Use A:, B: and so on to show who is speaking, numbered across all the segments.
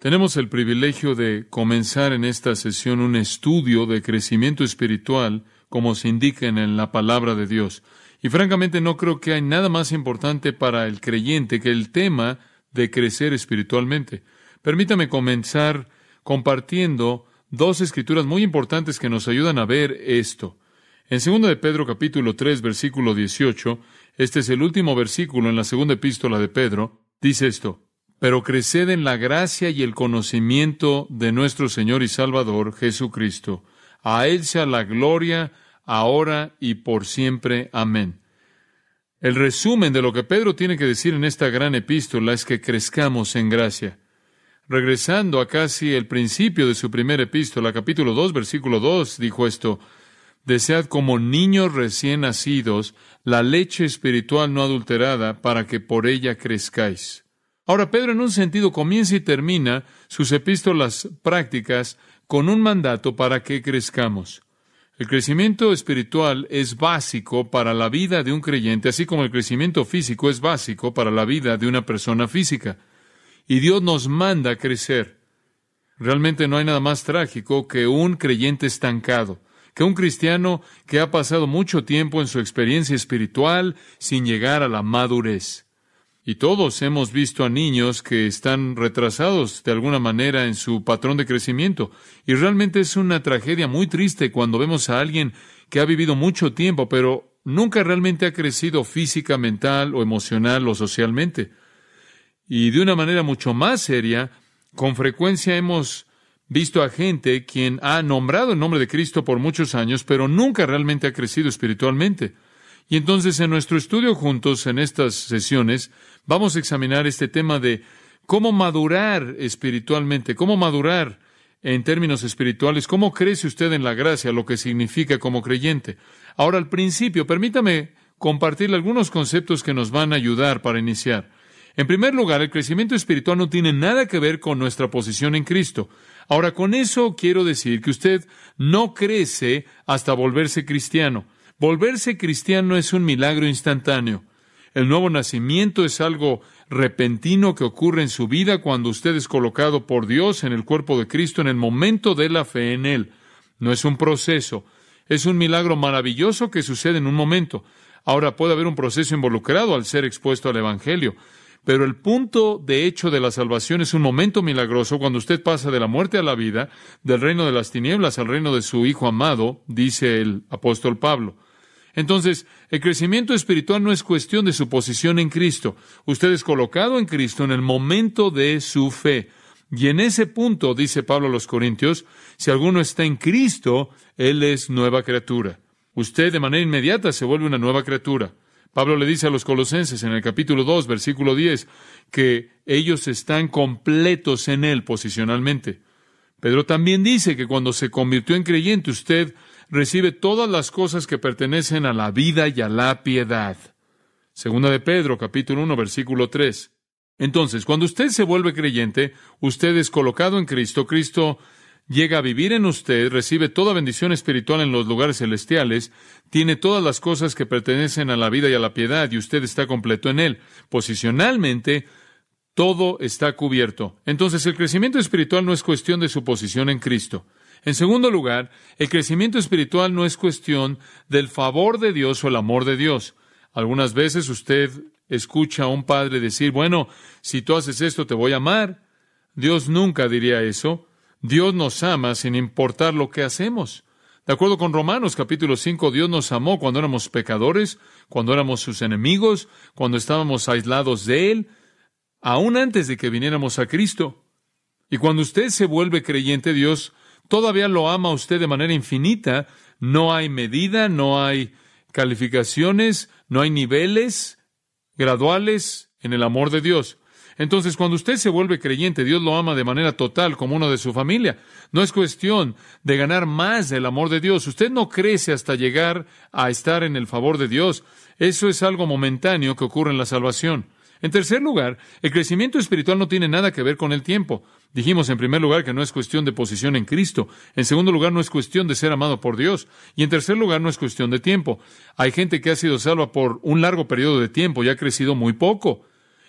A: Tenemos el privilegio de comenzar en esta sesión un estudio de crecimiento espiritual, como se indica en la palabra de Dios. Y francamente no creo que hay nada más importante para el creyente que el tema de crecer espiritualmente. Permítame comenzar compartiendo dos escrituras muy importantes que nos ayudan a ver esto. En 2 de Pedro capítulo 3 versículo 18, este es el último versículo en la segunda epístola de Pedro, dice esto: pero creced en la gracia y el conocimiento de nuestro Señor y Salvador Jesucristo. A Él sea la gloria, ahora y por siempre. Amén. El resumen de lo que Pedro tiene que decir en esta gran epístola es que crezcamos en gracia. Regresando a casi el principio de su primera epístola, capítulo 2, versículo 2, dijo esto, Desead como niños recién nacidos la leche espiritual no adulterada para que por ella crezcáis. Ahora, Pedro en un sentido comienza y termina sus epístolas prácticas con un mandato para que crezcamos. El crecimiento espiritual es básico para la vida de un creyente, así como el crecimiento físico es básico para la vida de una persona física. Y Dios nos manda a crecer. Realmente no hay nada más trágico que un creyente estancado, que un cristiano que ha pasado mucho tiempo en su experiencia espiritual sin llegar a la madurez. Y todos hemos visto a niños que están retrasados de alguna manera en su patrón de crecimiento. Y realmente es una tragedia muy triste cuando vemos a alguien que ha vivido mucho tiempo, pero nunca realmente ha crecido física, mental o emocional o socialmente. Y de una manera mucho más seria, con frecuencia hemos visto a gente quien ha nombrado el nombre de Cristo por muchos años, pero nunca realmente ha crecido espiritualmente. Y entonces en nuestro estudio juntos, en estas sesiones, vamos a examinar este tema de cómo madurar espiritualmente, cómo madurar en términos espirituales, cómo crece usted en la gracia, lo que significa como creyente. Ahora, al principio, permítame compartirle algunos conceptos que nos van a ayudar para iniciar. En primer lugar, el crecimiento espiritual no tiene nada que ver con nuestra posición en Cristo. Ahora, con eso quiero decir que usted no crece hasta volverse cristiano. Volverse cristiano es un milagro instantáneo. El nuevo nacimiento es algo repentino que ocurre en su vida cuando usted es colocado por Dios en el cuerpo de Cristo en el momento de la fe en Él. No es un proceso, es un milagro maravilloso que sucede en un momento. Ahora puede haber un proceso involucrado al ser expuesto al Evangelio, pero el punto de hecho de la salvación es un momento milagroso cuando usted pasa de la muerte a la vida, del reino de las tinieblas al reino de su Hijo amado, dice el apóstol Pablo. Entonces, el crecimiento espiritual no es cuestión de su posición en Cristo. Usted es colocado en Cristo en el momento de su fe. Y en ese punto, dice Pablo a los Corintios, si alguno está en Cristo, él es nueva criatura. Usted de manera inmediata se vuelve una nueva criatura. Pablo le dice a los colosenses en el capítulo 2, versículo 10, que ellos están completos en él posicionalmente. Pedro también dice que cuando se convirtió en creyente usted recibe todas las cosas que pertenecen a la vida y a la piedad. Segunda de Pedro, capítulo 1, versículo 3. Entonces, cuando usted se vuelve creyente, usted es colocado en Cristo, Cristo llega a vivir en usted, recibe toda bendición espiritual en los lugares celestiales, tiene todas las cosas que pertenecen a la vida y a la piedad, y usted está completo en él. Posicionalmente, todo está cubierto. Entonces, el crecimiento espiritual no es cuestión de su posición en Cristo. En segundo lugar, el crecimiento espiritual no es cuestión del favor de Dios o el amor de Dios. Algunas veces usted escucha a un padre decir, bueno, si tú haces esto te voy a amar. Dios nunca diría eso. Dios nos ama sin importar lo que hacemos. De acuerdo con Romanos capítulo 5, Dios nos amó cuando éramos pecadores, cuando éramos sus enemigos, cuando estábamos aislados de Él, aún antes de que viniéramos a Cristo. Y cuando usted se vuelve creyente, Dios todavía lo ama usted de manera infinita. No hay medida, no hay calificaciones, no hay niveles graduales en el amor de Dios. Entonces, cuando usted se vuelve creyente, Dios lo ama de manera total como uno de su familia. No es cuestión de ganar más del amor de Dios. Usted no crece hasta llegar a estar en el favor de Dios. Eso es algo momentáneo que ocurre en la salvación. En tercer lugar, el crecimiento espiritual no tiene nada que ver con el tiempo. Dijimos en primer lugar que no es cuestión de posición en Cristo. En segundo lugar, no es cuestión de ser amado por Dios. Y en tercer lugar, no es cuestión de tiempo. Hay gente que ha sido salva por un largo periodo de tiempo y ha crecido muy poco.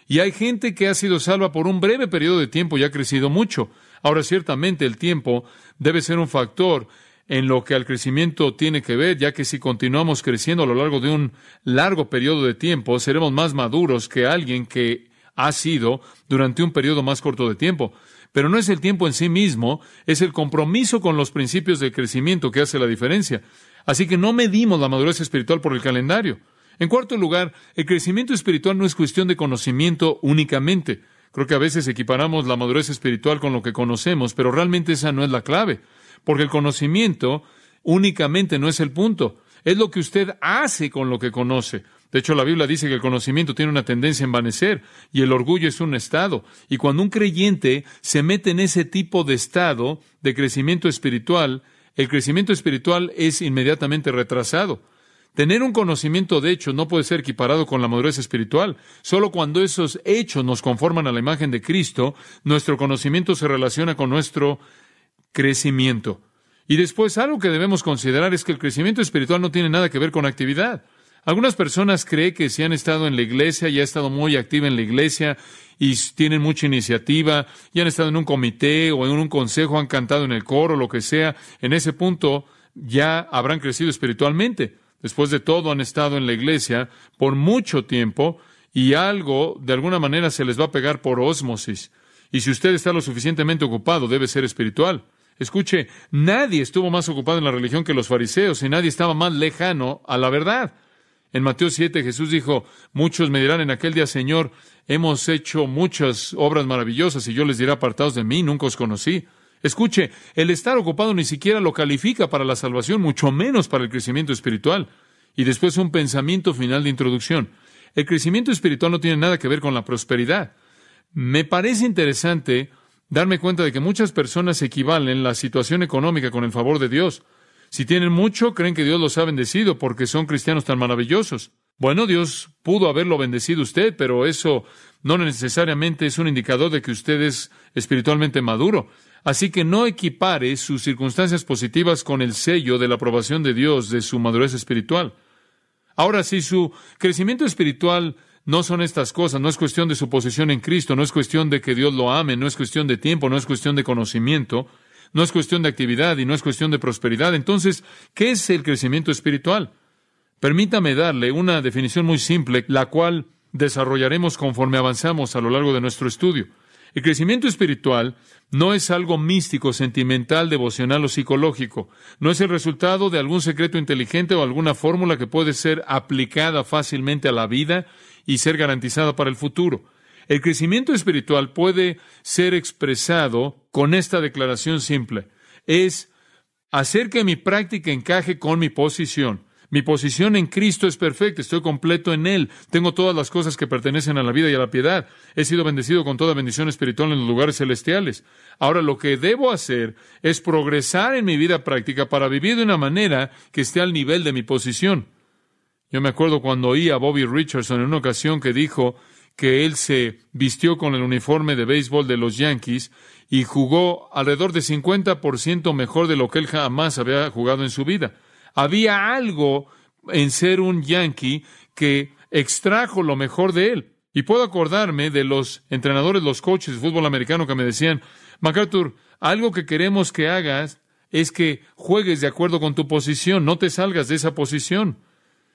A: Y hay gente que ha sido salva por un breve periodo de tiempo y ha crecido mucho. Ahora, ciertamente, el tiempo debe ser un factor en lo que al crecimiento tiene que ver, ya que si continuamos creciendo a lo largo de un largo periodo de tiempo, seremos más maduros que alguien que ha sido durante un periodo más corto de tiempo. Pero no es el tiempo en sí mismo, es el compromiso con los principios de crecimiento que hace la diferencia. Así que no medimos la madurez espiritual por el calendario. En cuarto lugar, el crecimiento espiritual no es cuestión de conocimiento únicamente. Creo que a veces equiparamos la madurez espiritual con lo que conocemos, pero realmente esa no es la clave porque el conocimiento únicamente no es el punto, es lo que usted hace con lo que conoce. De hecho, la Biblia dice que el conocimiento tiene una tendencia a envanecer y el orgullo es un estado. Y cuando un creyente se mete en ese tipo de estado de crecimiento espiritual, el crecimiento espiritual es inmediatamente retrasado. Tener un conocimiento de hecho no puede ser equiparado con la madurez espiritual. Solo cuando esos hechos nos conforman a la imagen de Cristo, nuestro conocimiento se relaciona con nuestro crecimiento. Y después algo que debemos considerar es que el crecimiento espiritual no tiene nada que ver con actividad. Algunas personas creen que si han estado en la iglesia y ha estado muy activa en la iglesia y tienen mucha iniciativa y han estado en un comité o en un consejo, han cantado en el coro, lo que sea, en ese punto ya habrán crecido espiritualmente. Después de todo han estado en la iglesia por mucho tiempo y algo de alguna manera se les va a pegar por ósmosis. Y si usted está lo suficientemente ocupado, debe ser espiritual. Escuche, nadie estuvo más ocupado en la religión que los fariseos y nadie estaba más lejano a la verdad. En Mateo 7 Jesús dijo, muchos me dirán en aquel día, Señor, hemos hecho muchas obras maravillosas y yo les diré apartados de mí, nunca os conocí. Escuche, el estar ocupado ni siquiera lo califica para la salvación, mucho menos para el crecimiento espiritual. Y después un pensamiento final de introducción. El crecimiento espiritual no tiene nada que ver con la prosperidad. Me parece interesante darme cuenta de que muchas personas equivalen la situación económica con el favor de Dios. Si tienen mucho, creen que Dios los ha bendecido porque son cristianos tan maravillosos. Bueno, Dios pudo haberlo bendecido usted, pero eso no necesariamente es un indicador de que usted es espiritualmente maduro. Así que no equipare sus circunstancias positivas con el sello de la aprobación de Dios de su madurez espiritual. Ahora, sí, su crecimiento espiritual no son estas cosas, no es cuestión de su posición en Cristo, no es cuestión de que Dios lo ame, no es cuestión de tiempo, no es cuestión de conocimiento, no es cuestión de actividad y no es cuestión de prosperidad. Entonces, ¿qué es el crecimiento espiritual? Permítame darle una definición muy simple, la cual desarrollaremos conforme avanzamos a lo largo de nuestro estudio. El crecimiento espiritual no es algo místico, sentimental, devocional o psicológico. No es el resultado de algún secreto inteligente o alguna fórmula que puede ser aplicada fácilmente a la vida y ser garantizada para el futuro. El crecimiento espiritual puede ser expresado con esta declaración simple. Es hacer que mi práctica encaje con mi posición. Mi posición en Cristo es perfecta, estoy completo en Él, tengo todas las cosas que pertenecen a la vida y a la piedad, he sido bendecido con toda bendición espiritual en los lugares celestiales. Ahora lo que debo hacer es progresar en mi vida práctica para vivir de una manera que esté al nivel de mi posición. Yo me acuerdo cuando oí a Bobby Richardson en una ocasión que dijo que él se vistió con el uniforme de béisbol de los Yankees y jugó alrededor de 50% mejor de lo que él jamás había jugado en su vida. Había algo en ser un Yankee que extrajo lo mejor de él. Y puedo acordarme de los entrenadores, los coaches de fútbol americano que me decían, MacArthur, algo que queremos que hagas es que juegues de acuerdo con tu posición, no te salgas de esa posición.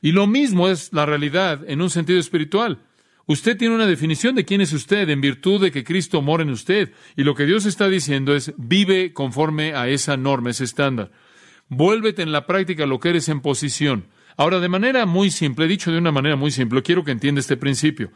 A: Y lo mismo es la realidad en un sentido espiritual. Usted tiene una definición de quién es usted en virtud de que Cristo mora en usted. Y lo que Dios está diciendo es, vive conforme a esa norma, ese estándar. Vuélvete en la práctica lo que eres en posición. Ahora, de manera muy simple, dicho de una manera muy simple, quiero que entienda este principio.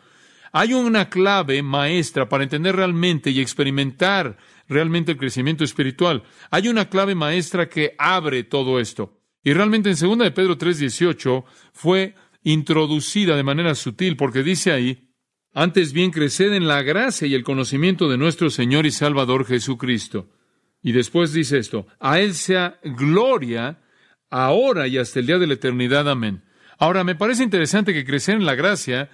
A: Hay una clave maestra para entender realmente y experimentar realmente el crecimiento espiritual. Hay una clave maestra que abre todo esto. Y realmente en 2 de Pedro 3:18 fue introducida de manera sutil porque dice ahí, antes bien creced en la gracia y el conocimiento de nuestro Señor y Salvador Jesucristo. Y después dice esto, a Él sea gloria ahora y hasta el día de la eternidad. Amén. Ahora, me parece interesante que crecer en la gracia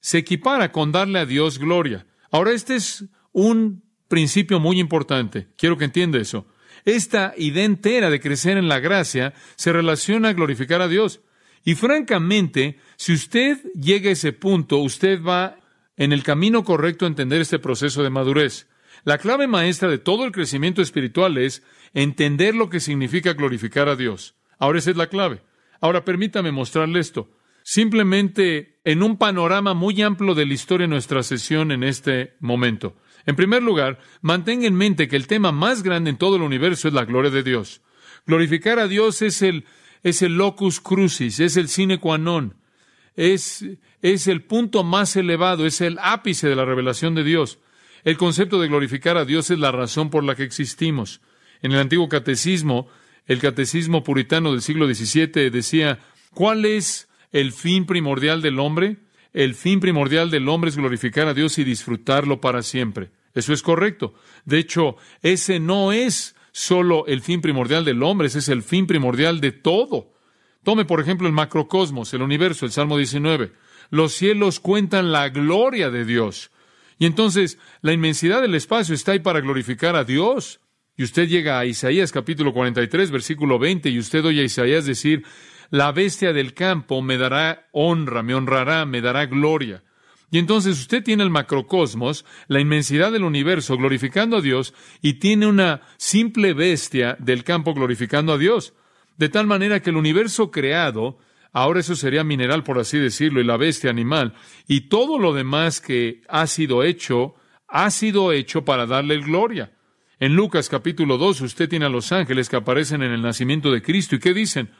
A: se equipara con darle a Dios gloria. Ahora, este es un principio muy importante. Quiero que entienda eso. Esta idea entera de crecer en la gracia se relaciona a glorificar a Dios. Y francamente, si usted llega a ese punto, usted va en el camino correcto a entender este proceso de madurez. La clave maestra de todo el crecimiento espiritual es entender lo que significa glorificar a Dios. Ahora esa es la clave. Ahora permítame mostrarle esto. Simplemente en un panorama muy amplio de la historia de nuestra sesión en este momento. En primer lugar, mantenga en mente que el tema más grande en todo el universo es la gloria de Dios. Glorificar a Dios es el, locus crucis, es el sine qua non, es, es el punto más elevado, es el ápice de la revelación de Dios. El concepto de glorificar a Dios es la razón por la que existimos. En el antiguo catecismo, el catecismo puritano del siglo XVII decía, ¿cuál es el fin primordial del hombre? El fin primordial del hombre es glorificar a Dios y disfrutarlo para siempre. Eso es correcto. De hecho, ese no es solo el fin primordial del hombre, ese es el fin primordial de todo. Tome, por ejemplo, el macrocosmos, el universo, el Salmo 19. Los cielos cuentan la gloria de Dios. Y entonces la inmensidad del espacio está ahí para glorificar a Dios. Y usted llega a Isaías capítulo 43, versículo 20, y usted oye a Isaías decir, la bestia del campo me dará honra, me honrará, me dará gloria. Y entonces usted tiene el macrocosmos, la inmensidad del universo glorificando a Dios, y tiene una simple bestia del campo glorificando a Dios. De tal manera que el universo creado, ahora eso sería mineral por así decirlo, y la bestia animal, y todo lo demás que ha sido hecho, ha sido hecho para darle gloria. En Lucas capítulo 2 usted tiene a los ángeles que aparecen en el nacimiento de Cristo y qué dicen,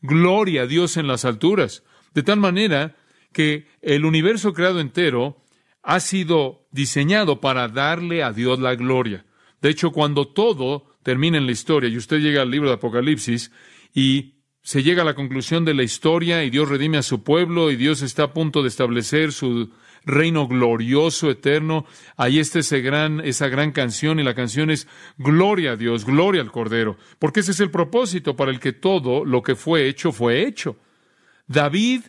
A: Gloria a Dios en las alturas. De tal manera que el universo creado entero ha sido diseñado para darle a Dios la gloria. De hecho, cuando todo termina en la historia y usted llega al libro de Apocalipsis y se llega a la conclusión de la historia y Dios redime a su pueblo y Dios está a punto de establecer su reino glorioso, eterno. Ahí está ese gran, esa gran canción y la canción es Gloria a Dios, Gloria al Cordero, porque ese es el propósito para el que todo lo que fue hecho fue hecho. David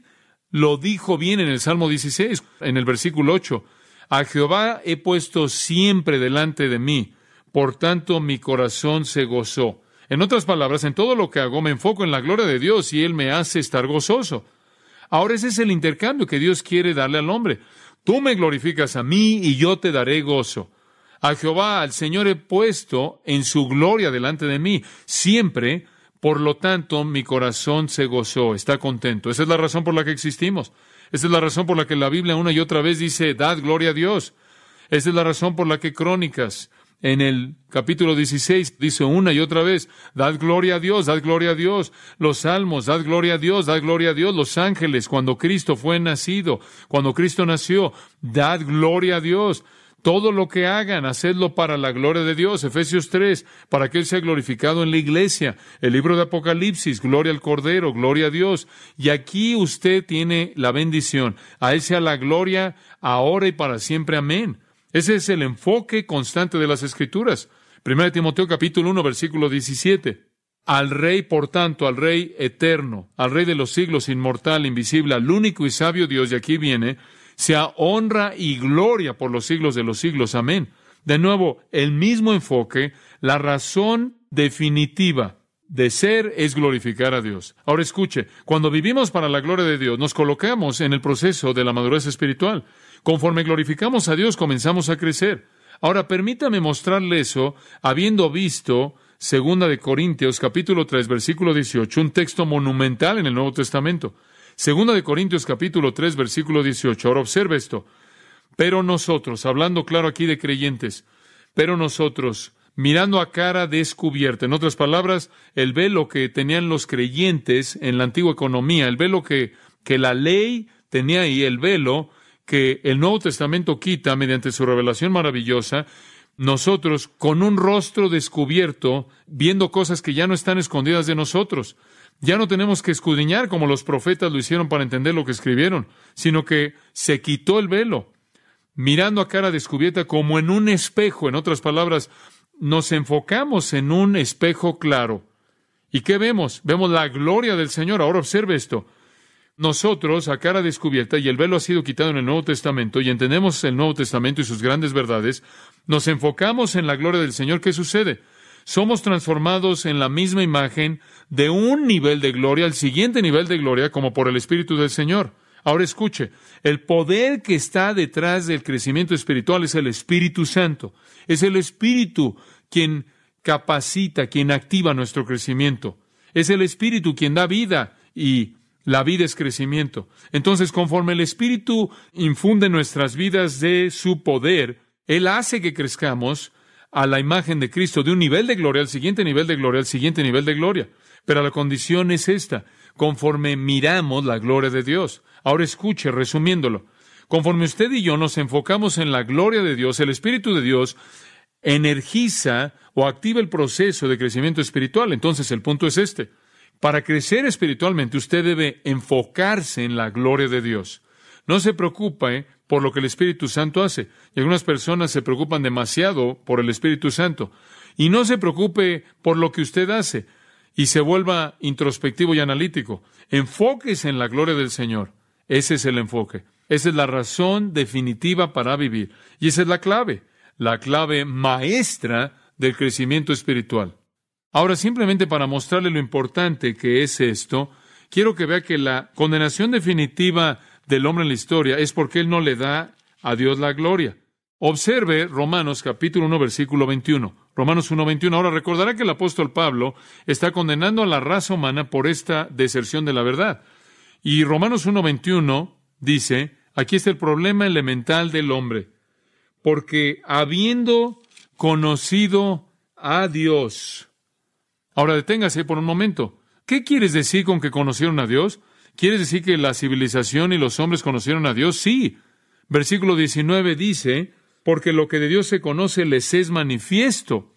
A: lo dijo bien en el Salmo 16, en el versículo 8. A Jehová he puesto siempre delante de mí, por tanto mi corazón se gozó. En otras palabras, en todo lo que hago me enfoco en la gloria de Dios y Él me hace estar gozoso. Ahora ese es el intercambio que Dios quiere darle al hombre. Tú me glorificas a mí y yo te daré gozo. A Jehová, al Señor he puesto en su gloria delante de mí. Siempre por lo tanto, mi corazón se gozó, está contento. Esa es la razón por la que existimos. Esa es la razón por la que la Biblia una y otra vez dice, dad gloria a Dios. Esa es la razón por la que Crónicas en el capítulo 16 dice una y otra vez, dad gloria a Dios, dad gloria a Dios. Los salmos, dad gloria a Dios, dad gloria a Dios. Los ángeles, cuando Cristo fue nacido, cuando Cristo nació, dad gloria a Dios. Todo lo que hagan, hacedlo para la gloria de Dios. Efesios 3, para que Él sea glorificado en la iglesia. El libro de Apocalipsis, gloria al Cordero, gloria a Dios. Y aquí usted tiene la bendición. A Él sea la gloria ahora y para siempre. Amén. Ese es el enfoque constante de las Escrituras. 1 Timoteo capítulo 1, versículo 17. Al Rey, por tanto, al Rey eterno, al Rey de los siglos, inmortal, invisible, al único y sabio Dios, y aquí viene, sea honra y gloria por los siglos de los siglos. Amén. De nuevo, el mismo enfoque, la razón definitiva de ser es glorificar a Dios. Ahora escuche, cuando vivimos para la gloria de Dios, nos colocamos en el proceso de la madurez espiritual. Conforme glorificamos a Dios, comenzamos a crecer. Ahora permítame mostrarle eso, habiendo visto Segunda de Corintios capítulo 3 versículo 18, un texto monumental en el Nuevo Testamento. Segunda de Corintios capítulo 3 versículo 18. Ahora observe esto. Pero nosotros, hablando claro aquí de creyentes, pero nosotros, mirando a cara descubierta, en otras palabras, el velo que tenían los creyentes en la antigua economía, el velo que, que la ley tenía ahí, el velo que el Nuevo Testamento quita mediante su revelación maravillosa, nosotros con un rostro descubierto, viendo cosas que ya no están escondidas de nosotros. Ya no tenemos que escudriñar como los profetas lo hicieron para entender lo que escribieron, sino que se quitó el velo, mirando a cara descubierta como en un espejo. En otras palabras, nos enfocamos en un espejo claro. ¿Y qué vemos? Vemos la gloria del Señor. Ahora observe esto. Nosotros, a cara descubierta, y el velo ha sido quitado en el Nuevo Testamento, y entendemos el Nuevo Testamento y sus grandes verdades, nos enfocamos en la gloria del Señor. ¿Qué sucede? somos transformados en la misma imagen de un nivel de gloria al siguiente nivel de gloria como por el Espíritu del Señor. Ahora escuche, el poder que está detrás del crecimiento espiritual es el Espíritu Santo. Es el Espíritu quien capacita, quien activa nuestro crecimiento. Es el Espíritu quien da vida y la vida es crecimiento. Entonces, conforme el Espíritu infunde nuestras vidas de su poder, Él hace que crezcamos a la imagen de Cristo, de un nivel de gloria al siguiente nivel de gloria al siguiente nivel de gloria. Pero la condición es esta, conforme miramos la gloria de Dios. Ahora escuche, resumiéndolo, conforme usted y yo nos enfocamos en la gloria de Dios, el Espíritu de Dios energiza o activa el proceso de crecimiento espiritual. Entonces el punto es este. Para crecer espiritualmente usted debe enfocarse en la gloria de Dios. No se preocupe eh, por lo que el Espíritu Santo hace. Y algunas personas se preocupan demasiado por el Espíritu Santo. Y no se preocupe por lo que usted hace y se vuelva introspectivo y analítico. Enfóquese en la gloria del Señor. Ese es el enfoque. Esa es la razón definitiva para vivir. Y esa es la clave, la clave maestra del crecimiento espiritual. Ahora, simplemente para mostrarle lo importante que es esto, quiero que vea que la condenación definitiva del hombre en la historia es porque él no le da a Dios la gloria. Observe Romanos capítulo 1 versículo 21. Romanos 1 21. Ahora recordará que el apóstol Pablo está condenando a la raza humana por esta deserción de la verdad. Y Romanos 1 21 dice, aquí está el problema elemental del hombre. Porque habiendo conocido a Dios. Ahora deténgase por un momento. ¿Qué quieres decir con que conocieron a Dios? ¿Quieres decir que la civilización y los hombres conocieron a Dios? Sí. Versículo 19 dice, porque lo que de Dios se conoce les es manifiesto,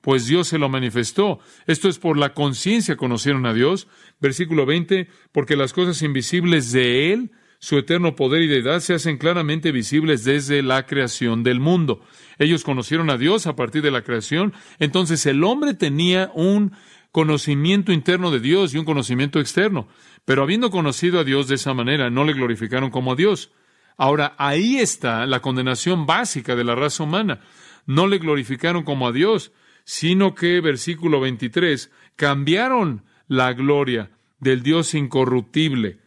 A: pues Dios se lo manifestó. Esto es por la conciencia conocieron a Dios. Versículo 20, porque las cosas invisibles de Él, su eterno poder y deidad, se hacen claramente visibles desde la creación del mundo. Ellos conocieron a Dios a partir de la creación. Entonces el hombre tenía un conocimiento interno de Dios y un conocimiento externo. Pero habiendo conocido a Dios de esa manera, no le glorificaron como a Dios. Ahora, ahí está la condenación básica de la raza humana. No le glorificaron como a Dios, sino que, versículo 23, cambiaron la gloria del Dios incorruptible,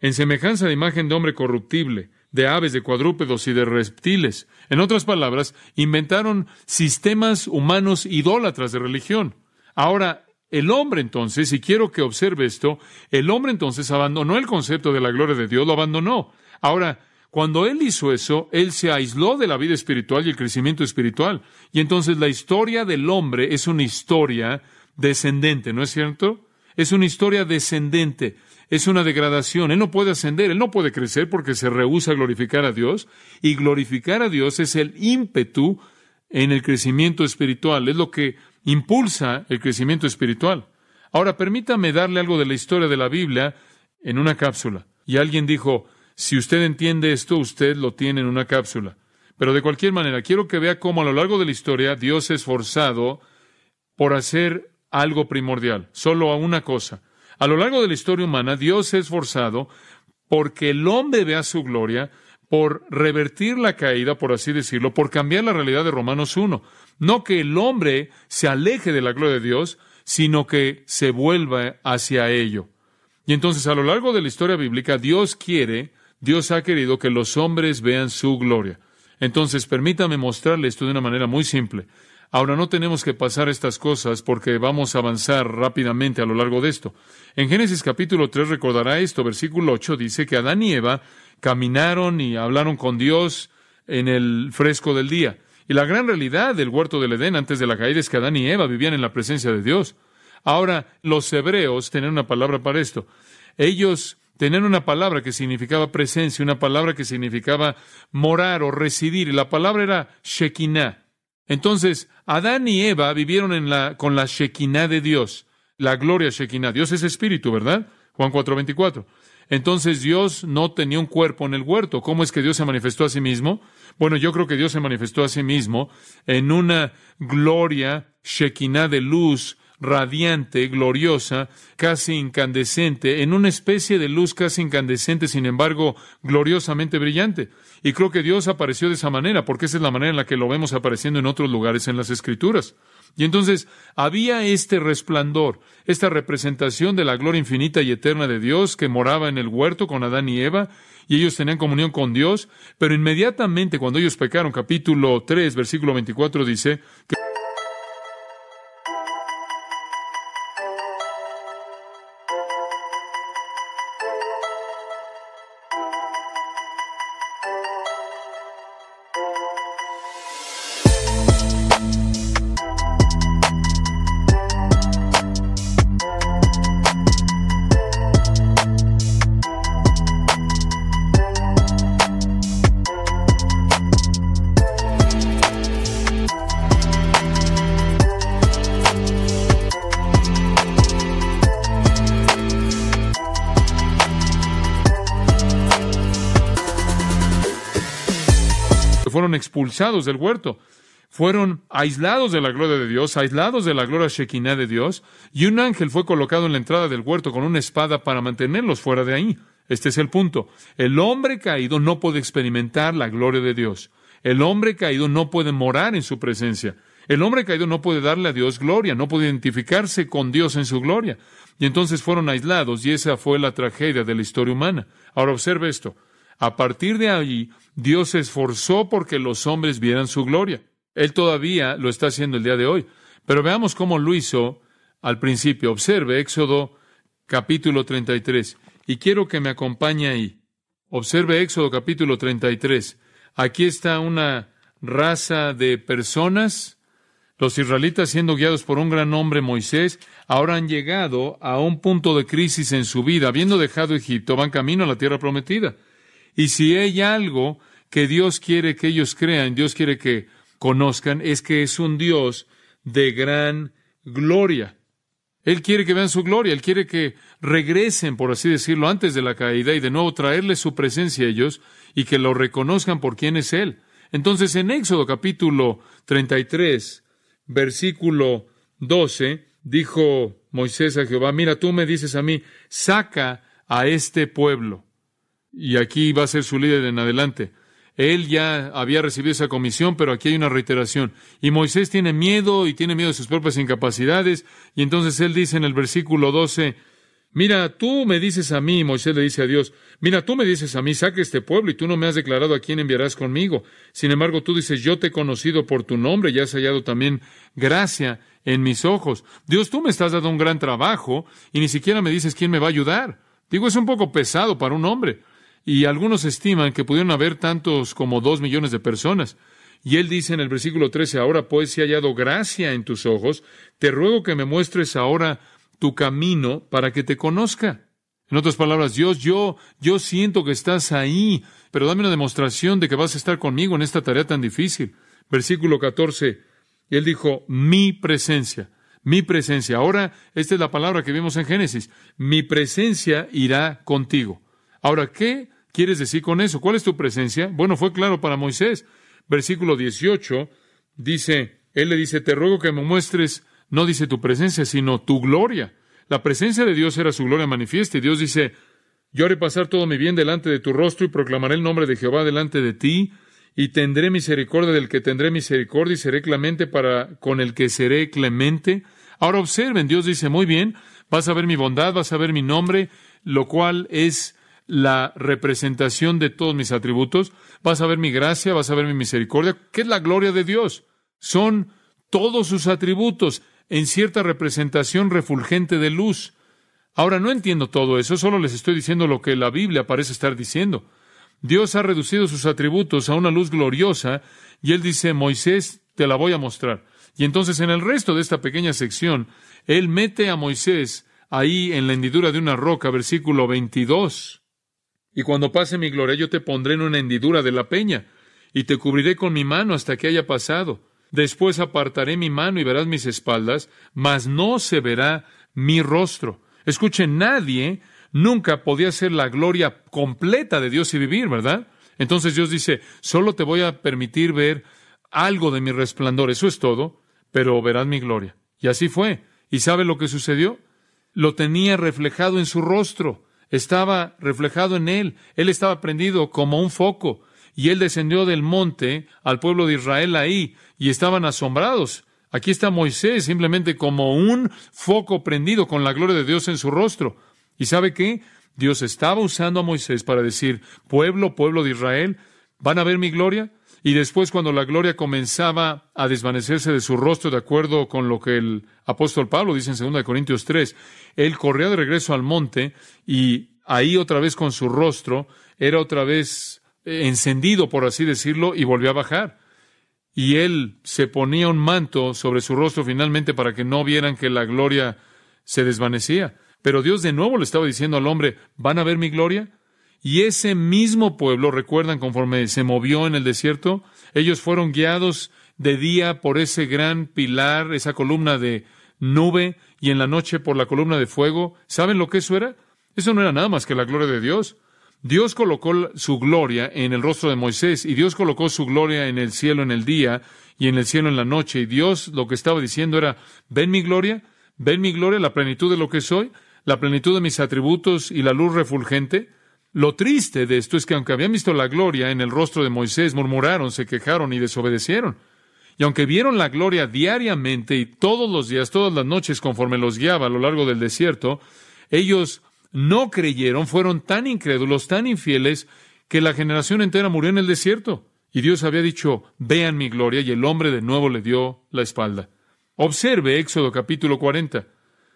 A: en semejanza de imagen de hombre corruptible, de aves, de cuadrúpedos y de reptiles. En otras palabras, inventaron sistemas humanos idólatras de religión. Ahora, el hombre entonces, y quiero que observe esto, el hombre entonces abandonó el concepto de la gloria de Dios, lo abandonó. Ahora, cuando él hizo eso, él se aisló de la vida espiritual y el crecimiento espiritual. Y entonces la historia del hombre es una historia descendente, ¿no es cierto? Es una historia descendente, es una degradación. Él no puede ascender, él no puede crecer porque se rehúsa a glorificar a Dios. Y glorificar a Dios es el ímpetu en el crecimiento espiritual, es lo que impulsa el crecimiento espiritual. Ahora permítame darle algo de la historia de la Biblia en una cápsula. Y alguien dijo, si usted entiende esto, usted lo tiene en una cápsula. Pero de cualquier manera, quiero que vea cómo a lo largo de la historia Dios es forzado por hacer algo primordial, solo a una cosa. A lo largo de la historia humana, Dios es forzado porque el hombre vea su gloria, por revertir la caída, por así decirlo, por cambiar la realidad de Romanos 1. No que el hombre se aleje de la gloria de Dios, sino que se vuelva hacia ello. Y entonces a lo largo de la historia bíblica, Dios quiere, Dios ha querido que los hombres vean su gloria. Entonces permítame mostrarle esto de una manera muy simple. Ahora no tenemos que pasar estas cosas porque vamos a avanzar rápidamente a lo largo de esto. En Génesis capítulo 3 recordará esto, versículo 8 dice que Adán y Eva caminaron y hablaron con Dios en el fresco del día. Y la gran realidad del huerto del Edén antes de la caída es que Adán y Eva vivían en la presencia de Dios. Ahora, los hebreos tenían una palabra para esto. Ellos tenían una palabra que significaba presencia, una palabra que significaba morar o residir. Y la palabra era Shekinah. Entonces, Adán y Eva vivieron en la, con la Shekinah de Dios, la gloria Shekinah. Dios es espíritu, ¿verdad? Juan 4:24. Entonces Dios no tenía un cuerpo en el huerto. ¿Cómo es que Dios se manifestó a sí mismo? Bueno, yo creo que Dios se manifestó a sí mismo en una gloria Shekinah de luz radiante, gloriosa, casi incandescente, en una especie de luz casi incandescente, sin embargo, gloriosamente brillante. Y creo que Dios apareció de esa manera, porque esa es la manera en la que lo vemos apareciendo en otros lugares en las Escrituras. Y entonces había este resplandor, esta representación de la gloria infinita y eterna de Dios que moraba en el huerto con Adán y Eva, y ellos tenían comunión con Dios, pero inmediatamente cuando ellos pecaron, capítulo 3, versículo 24 dice que expulsados del huerto. Fueron aislados de la gloria de Dios, aislados de la gloria Shekinah de Dios, y un ángel fue colocado en la entrada del huerto con una espada para mantenerlos fuera de ahí. Este es el punto. El hombre caído no puede experimentar la gloria de Dios. El hombre caído no puede morar en su presencia. El hombre caído no puede darle a Dios gloria, no puede identificarse con Dios en su gloria. Y entonces fueron aislados y esa fue la tragedia de la historia humana. Ahora observe esto. A partir de allí, Dios se esforzó porque los hombres vieran su gloria. Él todavía lo está haciendo el día de hoy. Pero veamos cómo lo hizo al principio. Observe Éxodo capítulo 33. Y quiero que me acompañe ahí. Observe Éxodo capítulo 33. Aquí está una raza de personas, los israelitas siendo guiados por un gran hombre, Moisés, ahora han llegado a un punto de crisis en su vida. Habiendo dejado Egipto, van camino a la tierra prometida. Y si hay algo que Dios quiere que ellos crean, Dios quiere que conozcan, es que es un Dios de gran gloria. Él quiere que vean su gloria, Él quiere que regresen, por así decirlo, antes de la caída y de nuevo traerle su presencia a ellos y que lo reconozcan por quién es Él. Entonces en Éxodo capítulo 33, versículo 12, dijo Moisés a Jehová, mira, tú me dices a mí, saca a este pueblo y aquí va a ser su líder en adelante. Él ya había recibido esa comisión, pero aquí hay una reiteración. Y Moisés tiene miedo y tiene miedo de sus propias incapacidades. Y entonces él dice en el versículo 12, mira, tú me dices a mí, Moisés le dice a Dios, mira, tú me dices a mí, saque este pueblo y tú no me has declarado a quién enviarás conmigo. Sin embargo, tú dices, yo te he conocido por tu nombre y has hallado también gracia en mis ojos. Dios, tú me estás dando un gran trabajo y ni siquiera me dices quién me va a ayudar. Digo, es un poco pesado para un hombre y algunos estiman que pudieron haber tantos como dos millones de personas. Y él dice en el versículo 13, ahora pues si he hallado gracia en tus ojos, te ruego que me muestres ahora tu camino para que te conozca. En otras palabras, Dios, yo, yo siento que estás ahí, pero dame una demostración de que vas a estar conmigo en esta tarea tan difícil. Versículo 14, y él dijo, mi presencia, mi presencia. Ahora, esta es la palabra que vimos en Génesis, mi presencia irá contigo. Ahora, ¿qué quieres decir con eso? ¿Cuál es tu presencia? Bueno, fue claro para Moisés. Versículo 18 dice, él le dice, te ruego que me muestres, no dice tu presencia, sino tu gloria. La presencia de Dios era su gloria manifiesta y Dios dice, yo haré pasar todo mi bien delante de tu rostro y proclamaré el nombre de Jehová delante de ti y tendré misericordia del que tendré misericordia y seré clemente para con el que seré clemente. Ahora observen, Dios dice, muy bien, vas a ver mi bondad, vas a ver mi nombre, lo cual es la representación de todos mis atributos, vas a ver mi gracia, vas a ver mi misericordia, que es la gloria de Dios. Son todos sus atributos en cierta representación refulgente de luz. Ahora no entiendo todo eso, solo les estoy diciendo lo que la Biblia parece estar diciendo. Dios ha reducido sus atributos a una luz gloriosa y él dice, Moisés, te la voy a mostrar. Y entonces en el resto de esta pequeña sección, él mete a Moisés ahí en la hendidura de una roca, versículo 22. Y cuando pase mi gloria, yo te pondré en una hendidura de la peña, y te cubriré con mi mano hasta que haya pasado. Después apartaré mi mano y verás mis espaldas, mas no se verá mi rostro. Escuche, nadie nunca podía ser la gloria completa de Dios y vivir, ¿verdad? Entonces Dios dice, solo te voy a permitir ver algo de mi resplandor, eso es todo, pero verás mi gloria. Y así fue. ¿Y sabe lo que sucedió? Lo tenía reflejado en su rostro estaba reflejado en él. Él estaba prendido como un foco. Y él descendió del monte al pueblo de Israel ahí y estaban asombrados. Aquí está Moisés simplemente como un foco prendido con la gloria de Dios en su rostro. ¿Y sabe qué? Dios estaba usando a Moisés para decir, pueblo, pueblo de Israel, ¿van a ver mi gloria? Y después, cuando la gloria comenzaba a desvanecerse de su rostro, de acuerdo con lo que el apóstol Pablo dice en 2 Corintios 3, él corría de regreso al monte y ahí otra vez con su rostro era otra vez eh, encendido, por así decirlo, y volvió a bajar. Y él se ponía un manto sobre su rostro finalmente para que no vieran que la gloria se desvanecía. Pero Dios de nuevo le estaba diciendo al hombre, ¿van a ver mi gloria? Y ese mismo pueblo, recuerdan conforme se movió en el desierto, ellos fueron guiados de día por ese gran pilar, esa columna de nube, y en la noche por la columna de fuego. ¿Saben lo que eso era? Eso no era nada más que la gloria de Dios. Dios colocó su gloria en el rostro de Moisés y Dios colocó su gloria en el cielo en el día y en el cielo en la noche. Y Dios lo que estaba diciendo era, ven mi gloria, ven mi gloria, la plenitud de lo que soy, la plenitud de mis atributos y la luz refulgente. Lo triste de esto es que aunque habían visto la gloria en el rostro de Moisés, murmuraron, se quejaron y desobedecieron. Y aunque vieron la gloria diariamente y todos los días, todas las noches, conforme los guiaba a lo largo del desierto, ellos no creyeron, fueron tan incrédulos, tan infieles, que la generación entera murió en el desierto. Y Dios había dicho, vean mi gloria, y el hombre de nuevo le dio la espalda. Observe Éxodo capítulo 40.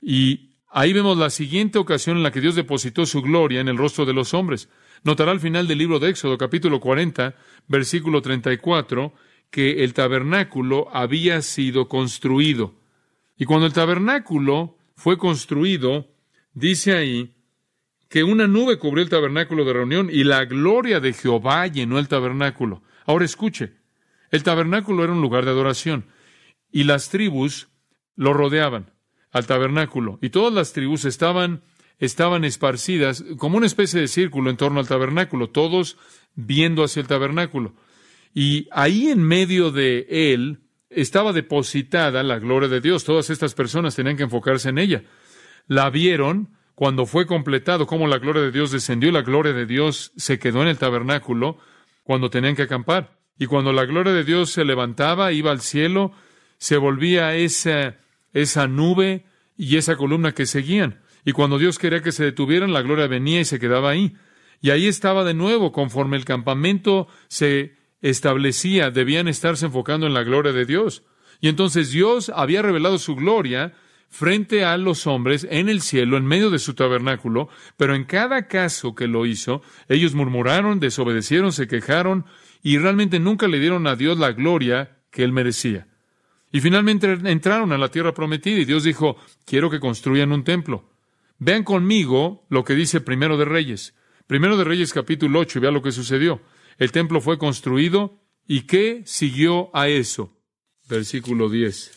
A: Y Ahí vemos la siguiente ocasión en la que Dios depositó su gloria en el rostro de los hombres. Notará al final del libro de Éxodo, capítulo 40, versículo 34, que el tabernáculo había sido construido. Y cuando el tabernáculo fue construido, dice ahí que una nube cubrió el tabernáculo de reunión y la gloria de Jehová llenó el tabernáculo. Ahora escuche, el tabernáculo era un lugar de adoración y las tribus lo rodeaban al tabernáculo. Y todas las tribus estaban, estaban esparcidas como una especie de círculo en torno al tabernáculo, todos viendo hacia el tabernáculo. Y ahí en medio de él estaba depositada la gloria de Dios. Todas estas personas tenían que enfocarse en ella. La vieron cuando fue completado, cómo la gloria de Dios descendió y la gloria de Dios se quedó en el tabernáculo cuando tenían que acampar. Y cuando la gloria de Dios se levantaba, iba al cielo, se volvía esa esa nube y esa columna que seguían. Y cuando Dios quería que se detuvieran, la gloria venía y se quedaba ahí. Y ahí estaba de nuevo, conforme el campamento se establecía, debían estarse enfocando en la gloria de Dios. Y entonces Dios había revelado su gloria frente a los hombres en el cielo, en medio de su tabernáculo, pero en cada caso que lo hizo, ellos murmuraron, desobedecieron, se quejaron y realmente nunca le dieron a Dios la gloria que él merecía. Y finalmente entraron a la tierra prometida y Dios dijo, quiero que construyan un templo. Vean conmigo lo que dice Primero de Reyes. Primero de Reyes capítulo 8 vean lo que sucedió. El templo fue construido y ¿qué siguió a eso? Versículo 10.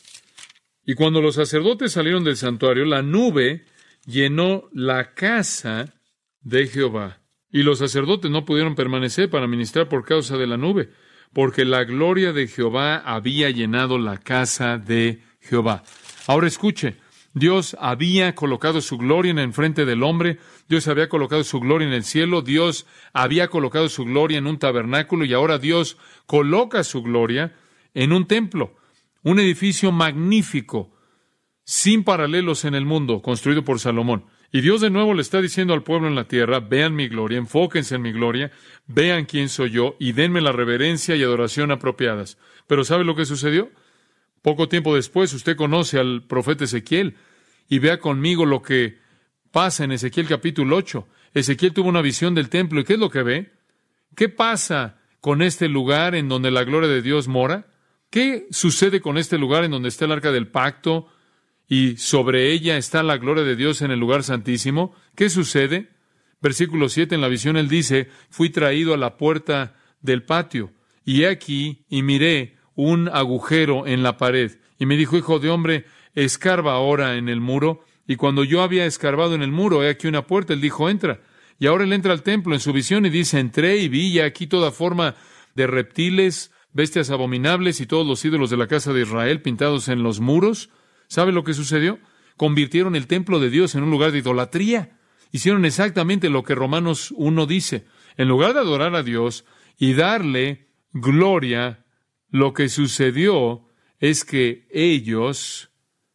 A: Y cuando los sacerdotes salieron del santuario, la nube llenó la casa de Jehová. Y los sacerdotes no pudieron permanecer para ministrar por causa de la nube, porque la gloria de Jehová había llenado la casa de Jehová. Ahora escuche, Dios había colocado su gloria en el frente del hombre, Dios había colocado su gloria en el cielo, Dios había colocado su gloria en un tabernáculo y ahora Dios coloca su gloria en un templo, un edificio magnífico, sin paralelos en el mundo, construido por Salomón. Y Dios de nuevo le está diciendo al pueblo en la tierra, vean mi gloria, enfóquense en mi gloria, vean quién soy yo y denme la reverencia y adoración apropiadas. Pero ¿sabe lo que sucedió? Poco tiempo después usted conoce al profeta Ezequiel y vea conmigo lo que pasa en Ezequiel capítulo 8. Ezequiel tuvo una visión del templo y ¿qué es lo que ve? ¿Qué pasa con este lugar en donde la gloria de Dios mora? ¿Qué sucede con este lugar en donde está el arca del pacto? y sobre ella está la gloria de Dios en el lugar santísimo, ¿qué sucede? Versículo 7 en la visión él dice, fui traído a la puerta del patio y he aquí y miré un agujero en la pared y me dijo, hijo de hombre, escarba ahora en el muro y cuando yo había escarbado en el muro, he aquí una puerta, él dijo, entra. Y ahora él entra al templo en su visión y dice, entré y vi y aquí toda forma de reptiles, bestias abominables y todos los ídolos de la casa de Israel pintados en los muros. ¿Sabe lo que sucedió? Convirtieron el templo de Dios en un lugar de idolatría. Hicieron exactamente lo que Romanos 1 dice. En lugar de adorar a Dios y darle gloria, lo que sucedió es que ellos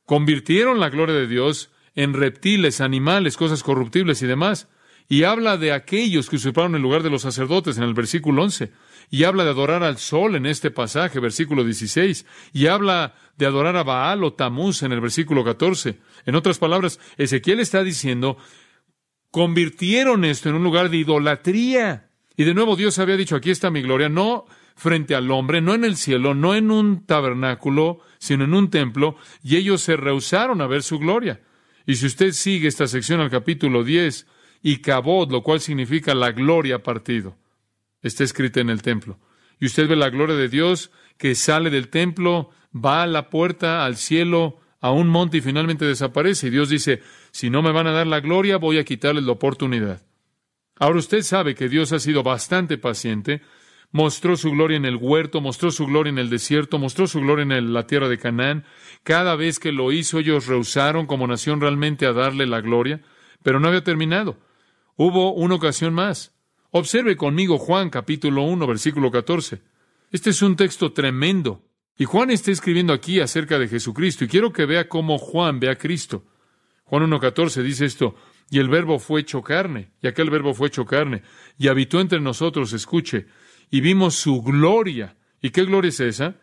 A: convirtieron la gloria de Dios en reptiles, animales, cosas corruptibles y demás. Y habla de aquellos que usurparon el lugar de los sacerdotes en el versículo 11 y habla de adorar al sol en este pasaje, versículo 16, y habla de adorar a Baal o Tamuz en el versículo 14. En otras palabras, Ezequiel está diciendo, convirtieron esto en un lugar de idolatría. Y de nuevo Dios había dicho, aquí está mi gloria, no frente al hombre, no en el cielo, no en un tabernáculo, sino en un templo, y ellos se rehusaron a ver su gloria. Y si usted sigue esta sección al capítulo 10, y cabot, lo cual significa la gloria partido está escrita en el templo. Y usted ve la gloria de Dios que sale del templo, va a la puerta, al cielo, a un monte y finalmente desaparece. Y Dios dice, si no me van a dar la gloria, voy a quitarles la oportunidad. Ahora usted sabe que Dios ha sido bastante paciente, mostró su gloria en el huerto, mostró su gloria en el desierto, mostró su gloria en la tierra de Canaán. Cada vez que lo hizo, ellos rehusaron como nación realmente a darle la gloria, pero no había terminado. Hubo una ocasión más. Observe conmigo Juan capítulo 1, versículo 14. Este es un texto tremendo. Y Juan está escribiendo aquí acerca de Jesucristo, y quiero que vea cómo Juan ve a Cristo. Juan 14, dice esto, y el verbo fue hecho carne, y aquel verbo fue hecho carne, y habitó entre nosotros, escuche, y vimos su gloria. ¿Y qué gloria es esa?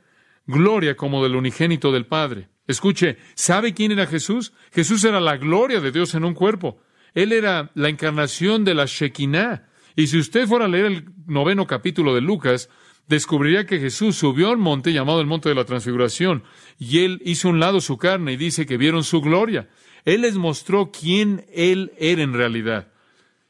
A: Gloria como del unigénito del Padre. Escuche, ¿sabe quién era Jesús? Jesús era la gloria de Dios en un cuerpo. Él era la encarnación de la Shekinah, y si usted fuera a leer el noveno capítulo de Lucas, descubriría que Jesús subió al monte llamado el Monte de la Transfiguración, y él hizo un lado su carne y dice que vieron su gloria. Él les mostró quién él era en realidad.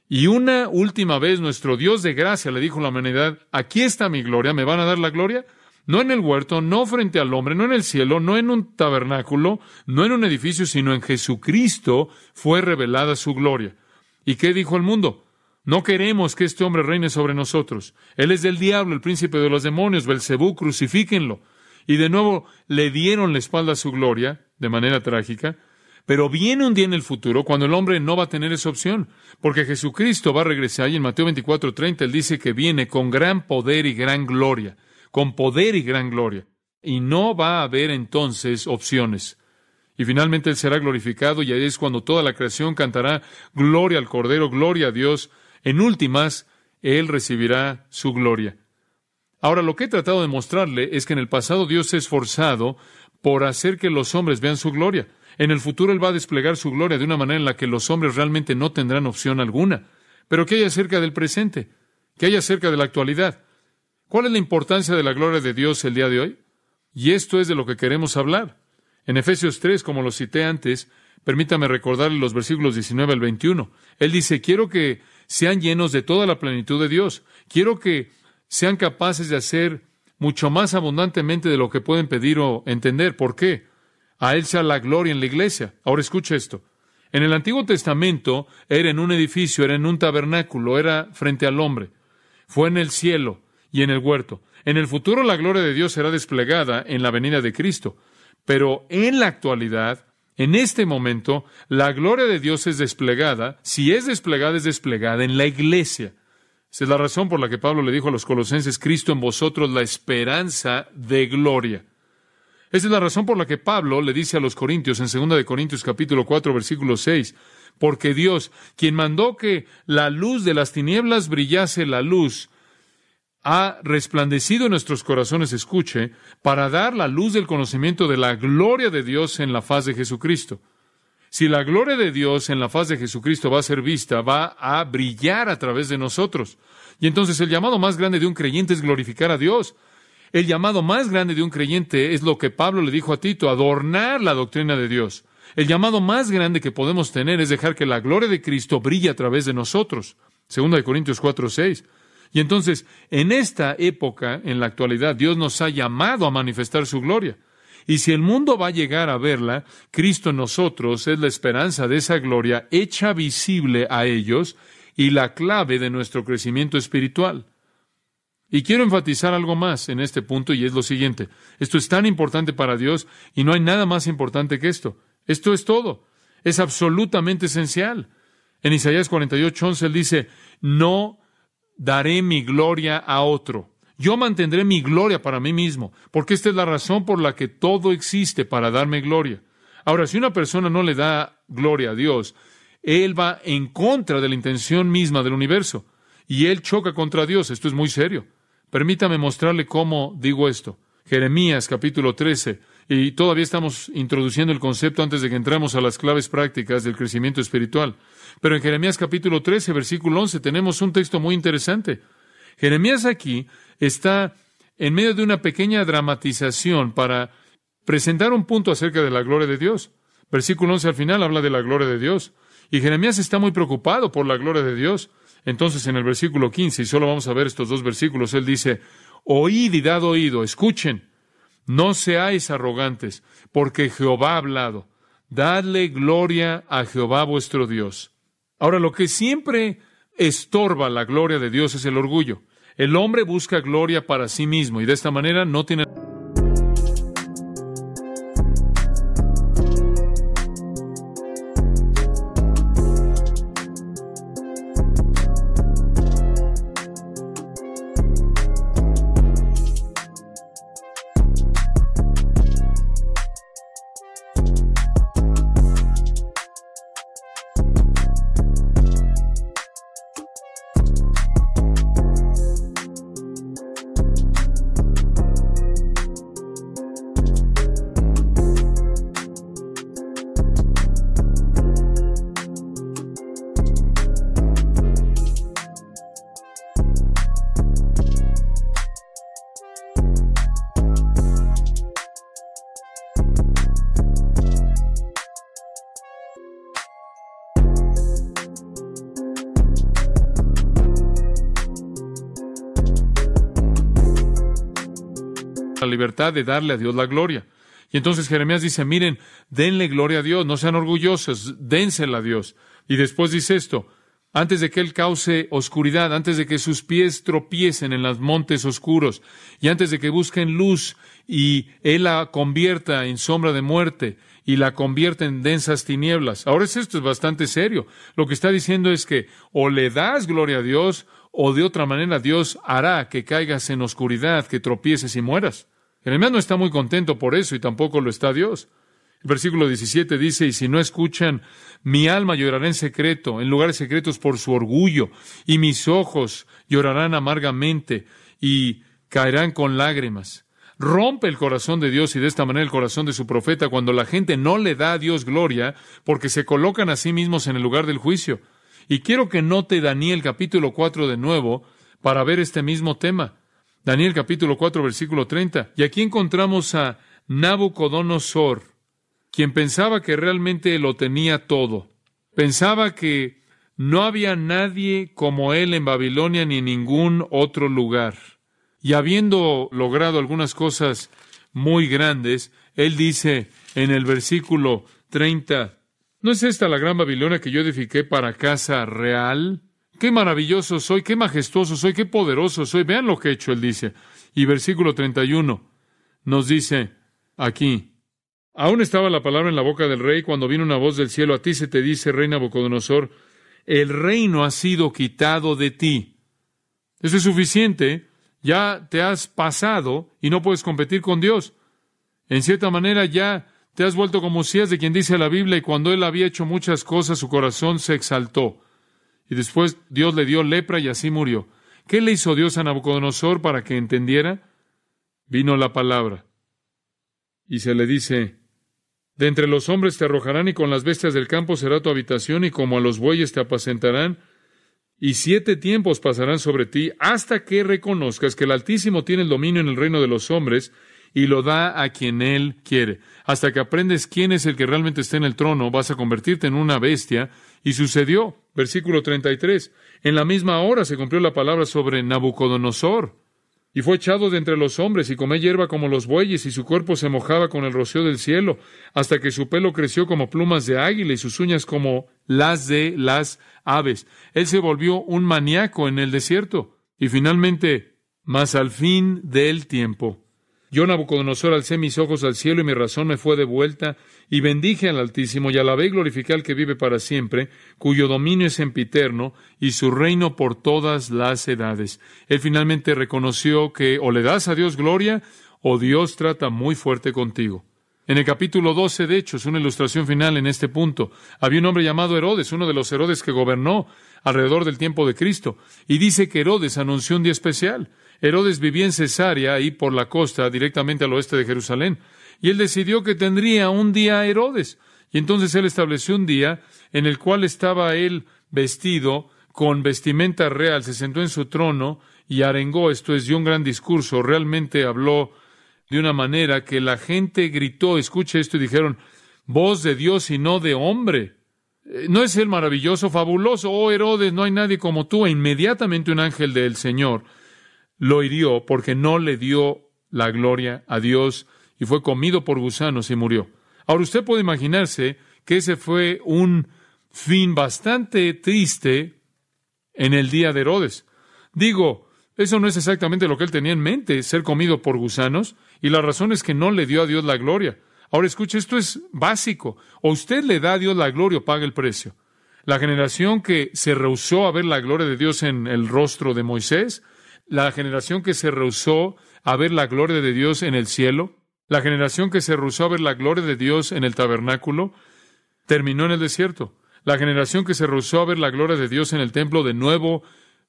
A: Y una última vez nuestro Dios de gracia le dijo a la humanidad, aquí está mi gloria, ¿me van a dar la gloria? No en el huerto, no frente al hombre, no en el cielo, no en un tabernáculo, no en un edificio, sino en Jesucristo fue revelada su gloria. ¿Y qué dijo el mundo? No queremos que este hombre reine sobre nosotros. Él es del diablo, el príncipe de los demonios, Belcebú, crucifíquenlo. Y de nuevo le dieron la espalda a su gloria de manera trágica. Pero viene un día en el futuro cuando el hombre no va a tener esa opción, porque Jesucristo va a regresar y en Mateo 24:30 él dice que viene con gran poder y gran gloria, con poder y gran gloria. Y no va a haber entonces opciones. Y finalmente él será glorificado y ahí es cuando toda la creación cantará gloria al Cordero, gloria a Dios en últimas, Él recibirá su gloria. Ahora, lo que he tratado de mostrarle es que en el pasado Dios se ha esforzado por hacer que los hombres vean su gloria. En el futuro Él va a desplegar su gloria de una manera en la que los hombres realmente no tendrán opción alguna. Pero ¿qué hay acerca del presente? ¿Qué hay acerca de la actualidad? ¿Cuál es la importancia de la gloria de Dios el día de hoy? Y esto es de lo que queremos hablar. En Efesios 3, como lo cité antes, permítame recordarle los versículos 19 al 21. Él dice, quiero que sean llenos de toda la plenitud de Dios. Quiero que sean capaces de hacer mucho más abundantemente de lo que pueden pedir o entender. ¿Por qué? A Él sea la gloria en la iglesia. Ahora escucha esto. En el Antiguo Testamento era en un edificio, era en un tabernáculo, era frente al hombre. Fue en el cielo y en el huerto. En el futuro la gloria de Dios será desplegada en la venida de Cristo. Pero en la actualidad en este momento, la gloria de Dios es desplegada, si es desplegada, es desplegada en la iglesia. Esa es la razón por la que Pablo le dijo a los colosenses, Cristo en vosotros la esperanza de gloria. Esa es la razón por la que Pablo le dice a los corintios en 2 de Corintios capítulo 4 versículo 6, porque Dios, quien mandó que la luz de las tinieblas brillase la luz, ha resplandecido en nuestros corazones, escuche, para dar la luz del conocimiento de la gloria de Dios en la faz de Jesucristo. Si la gloria de Dios en la faz de Jesucristo va a ser vista, va a brillar a través de nosotros. Y entonces el llamado más grande de un creyente es glorificar a Dios. El llamado más grande de un creyente es lo que Pablo le dijo a Tito, adornar la doctrina de Dios. El llamado más grande que podemos tener es dejar que la gloria de Cristo brille a través de nosotros. Segunda de Corintios 4, 6. Y entonces, en esta época, en la actualidad, Dios nos ha llamado a manifestar su gloria. Y si el mundo va a llegar a verla, Cristo en nosotros es la esperanza de esa gloria hecha visible a ellos y la clave de nuestro crecimiento espiritual. Y quiero enfatizar algo más en este punto y es lo siguiente. Esto es tan importante para Dios y no hay nada más importante que esto. Esto es todo. Es absolutamente esencial. En Isaías 48, 11 él dice, no daré mi gloria a otro. Yo mantendré mi gloria para mí mismo, porque esta es la razón por la que todo existe para darme gloria. Ahora, si una persona no le da gloria a Dios, él va en contra de la intención misma del universo y él choca contra Dios. Esto es muy serio. Permítame mostrarle cómo digo esto. Jeremías capítulo 13, y todavía estamos introduciendo el concepto antes de que entremos a las claves prácticas del crecimiento espiritual. Pero en Jeremías capítulo 13, versículo 11, tenemos un texto muy interesante. Jeremías aquí está en medio de una pequeña dramatización para presentar un punto acerca de la gloria de Dios. Versículo 11 al final habla de la gloria de Dios. Y Jeremías está muy preocupado por la gloria de Dios. Entonces en el versículo 15, y solo vamos a ver estos dos versículos, él dice, oíd y dad oído, escuchen, no seáis arrogantes, porque Jehová ha hablado, dadle gloria a Jehová vuestro Dios. Ahora, lo que siempre estorba la gloria de Dios es el orgullo. El hombre busca gloria para sí mismo y de esta manera no tiene... de darle a Dios la gloria. Y entonces Jeremías dice, miren, denle gloria a Dios, no sean orgullosos, dénsela a Dios. Y después dice esto, antes de que Él cause oscuridad, antes de que sus pies tropiecen en los montes oscuros, y antes de que busquen luz y Él la convierta en sombra de muerte y la convierta en densas tinieblas. Ahora esto es bastante serio. Lo que está diciendo es que o le das gloria a Dios, o de otra manera Dios hará que caigas en oscuridad, que tropieces y mueras. El hermano está muy contento por eso y tampoco lo está Dios. El versículo 17 dice, y si no escuchan, mi alma llorará en secreto, en lugares secretos por su orgullo, y mis ojos llorarán amargamente y caerán con lágrimas. Rompe el corazón de Dios y de esta manera el corazón de su profeta cuando la gente no le da a Dios gloria porque se colocan a sí mismos en el lugar del juicio. Y quiero que note Daniel capítulo 4 de nuevo para ver este mismo tema. Daniel capítulo 4, versículo 30. Y aquí encontramos a Nabucodonosor, quien pensaba que realmente lo tenía todo. Pensaba que no había nadie como él en Babilonia ni en ningún otro lugar. Y habiendo logrado algunas cosas muy grandes, él dice en el versículo 30, ¿no es esta la gran Babilonia que yo edifiqué para casa real? Qué maravilloso soy, qué majestuoso soy, qué poderoso soy. Vean lo que he hecho, él dice. Y versículo 31 nos dice aquí, aún estaba la palabra en la boca del rey cuando vino una voz del cielo, a ti se te dice, reina Nabucodonosor, el reino ha sido quitado de ti. Eso es suficiente, ya te has pasado y no puedes competir con Dios. En cierta manera ya te has vuelto como es de quien dice la Biblia y cuando él había hecho muchas cosas su corazón se exaltó. Y después Dios le dio lepra y así murió. ¿Qué le hizo Dios a Nabucodonosor para que entendiera? Vino la palabra. Y se le dice, de entre los hombres te arrojarán y con las bestias del campo será tu habitación y como a los bueyes te apacentarán y siete tiempos pasarán sobre ti hasta que reconozcas que el Altísimo tiene el dominio en el reino de los hombres y lo da a quien Él quiere. Hasta que aprendes quién es el que realmente está en el trono, vas a convertirte en una bestia. Y sucedió, versículo 33, en la misma hora se cumplió la palabra sobre Nabucodonosor. Y fue echado de entre los hombres y comió hierba como los bueyes y su cuerpo se mojaba con el rocío del cielo, hasta que su pelo creció como plumas de águila y sus uñas como las de las aves. Él se volvió un maníaco en el desierto. Y finalmente, más al fin del tiempo, yo, Nabucodonosor, alcé mis ojos al cielo y mi razón me fue de vuelta, y bendije al Altísimo, y alabé y glorificé al que vive para siempre, cuyo dominio es sempiterno, y su reino por todas las edades. Él finalmente reconoció que o le das a Dios gloria, o Dios trata muy fuerte contigo. En el capítulo 12 de hecho, es una ilustración final en este punto, había un hombre llamado Herodes, uno de los Herodes que gobernó alrededor del tiempo de Cristo, y dice que Herodes anunció un día especial. Herodes vivía en Cesarea y por la costa, directamente al oeste de Jerusalén, y él decidió que tendría un día a Herodes. Y entonces él estableció un día en el cual estaba él vestido con vestimenta real, se sentó en su trono y arengó, esto es, dio un gran discurso, realmente habló de una manera que la gente gritó, escucha esto y dijeron, voz de Dios y no de hombre. Eh, ¿No es él maravilloso, fabuloso? Oh Herodes, no hay nadie como tú. E inmediatamente un ángel del Señor lo hirió porque no le dio la gloria a Dios y fue comido por gusanos y murió. Ahora usted puede imaginarse que ese fue un fin bastante triste en el día de Herodes. Digo, eso no es exactamente lo que él tenía en mente, ser comido por gusanos, y la razón es que no le dio a Dios la gloria. Ahora escuche, esto es básico. O usted le da a Dios la gloria o paga el precio. La generación que se rehusó a ver la gloria de Dios en el rostro de Moisés la generación que se rehusó a ver la gloria de Dios en el cielo, la generación que se rehusó a ver la gloria de Dios en el tabernáculo, terminó en el desierto. La generación que se rehusó a ver la gloria de Dios en el templo de nuevo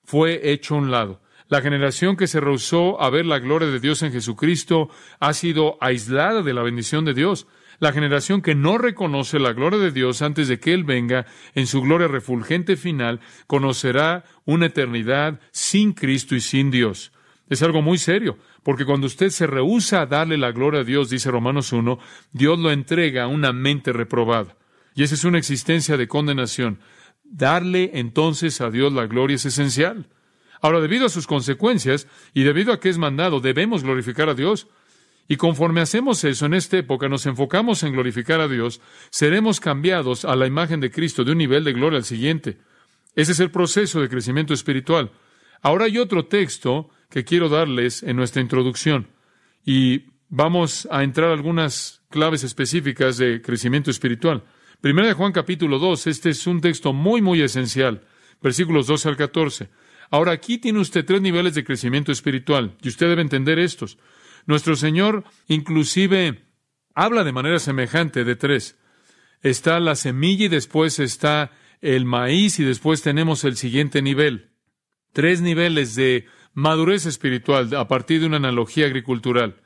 A: fue hecho a un lado. La generación que se rehusó a ver la gloria de Dios en Jesucristo ha sido aislada de la bendición de Dios la generación que no reconoce la gloria de Dios antes de que Él venga en su gloria refulgente final, conocerá una eternidad sin Cristo y sin Dios. Es algo muy serio, porque cuando usted se rehúsa a darle la gloria a Dios, dice Romanos 1, Dios lo entrega a una mente reprobada. Y esa es una existencia de condenación. Darle entonces a Dios la gloria es esencial. Ahora, debido a sus consecuencias y debido a que es mandado, debemos glorificar a Dios. Y conforme hacemos eso en esta época, nos enfocamos en glorificar a Dios, seremos cambiados a la imagen de Cristo de un nivel de gloria al siguiente. Ese es el proceso de crecimiento espiritual. Ahora hay otro texto que quiero darles en nuestra introducción y vamos a entrar a algunas claves específicas de crecimiento espiritual. Primera de Juan capítulo 2, este es un texto muy, muy esencial, versículos 12 al 14. Ahora aquí tiene usted tres niveles de crecimiento espiritual y usted debe entender estos. Nuestro Señor inclusive habla de manera semejante de tres. Está la semilla y después está el maíz y después tenemos el siguiente nivel. Tres niveles de madurez espiritual a partir de una analogía agricultural.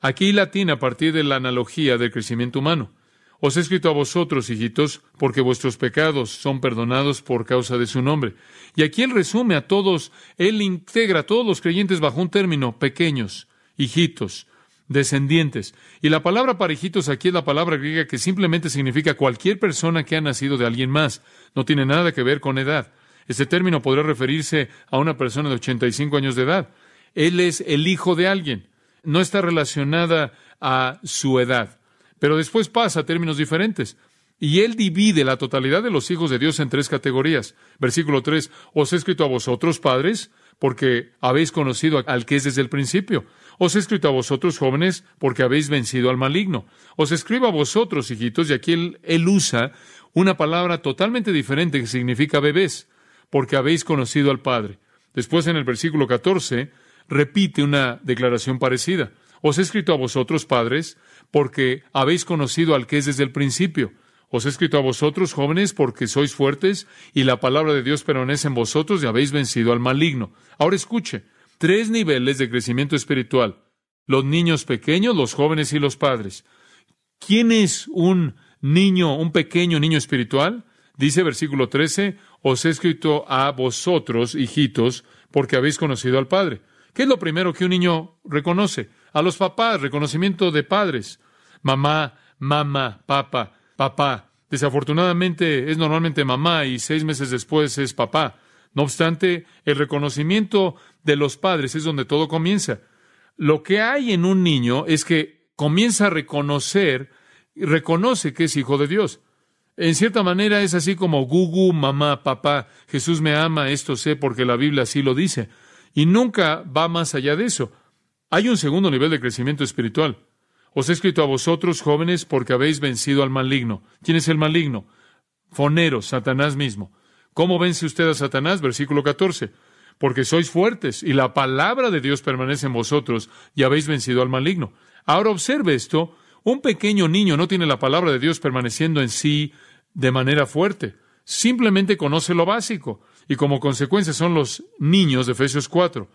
A: Aquí latina a partir de la analogía del crecimiento humano. Os he escrito a vosotros, hijitos, porque vuestros pecados son perdonados por causa de su nombre. Y aquí él resume a todos, él integra a todos los creyentes bajo un término, pequeños hijitos, descendientes. Y la palabra para hijitos aquí es la palabra griega que simplemente significa cualquier persona que ha nacido de alguien más. No tiene nada que ver con edad. Este término podría referirse a una persona de 85 años de edad. Él es el hijo de alguien. No está relacionada a su edad. Pero después pasa a términos diferentes. Y él divide la totalidad de los hijos de Dios en tres categorías. Versículo 3. Os he escrito a vosotros, padres, porque habéis conocido al que es desde el principio. Os he escrito a vosotros, jóvenes, porque habéis vencido al maligno. Os escribo a vosotros, hijitos, y aquí él, usa una palabra totalmente diferente que significa bebés, porque habéis conocido al Padre. Después, en el versículo 14, repite una declaración parecida. Os he escrito a vosotros, padres, porque habéis conocido al que es desde el principio. Os he escrito a vosotros, jóvenes, porque sois fuertes y la palabra de Dios permanece en vosotros y habéis vencido al maligno. Ahora escuche, tres niveles de crecimiento espiritual. Los niños pequeños, los jóvenes y los padres. ¿Quién es un niño, un pequeño niño espiritual? Dice versículo 13, os he escrito a vosotros, hijitos, porque habéis conocido al Padre. ¿Qué es lo primero que un niño reconoce? A los papás, reconocimiento de padres. Mamá, mamá, papá, papá. Desafortunadamente es normalmente mamá y seis meses después es papá. No obstante, el reconocimiento de los padres es donde todo comienza. Lo que hay en un niño es que comienza a reconocer, reconoce que es hijo de Dios. En cierta manera es así como Gugu, mamá, papá, Jesús me ama, esto sé porque la Biblia así lo dice. Y nunca va más allá de eso. Hay un segundo nivel de crecimiento espiritual. Os he escrito a vosotros, jóvenes, porque habéis vencido al maligno. ¿Quién es el maligno? Fonero, Satanás mismo. ¿Cómo vence usted a Satanás? Versículo 14 porque sois fuertes y la palabra de Dios permanece en vosotros y habéis vencido al maligno. Ahora observe esto, un pequeño niño no tiene la palabra de Dios permaneciendo en sí de manera fuerte, simplemente conoce lo básico y como consecuencia son los niños de Efesios 4.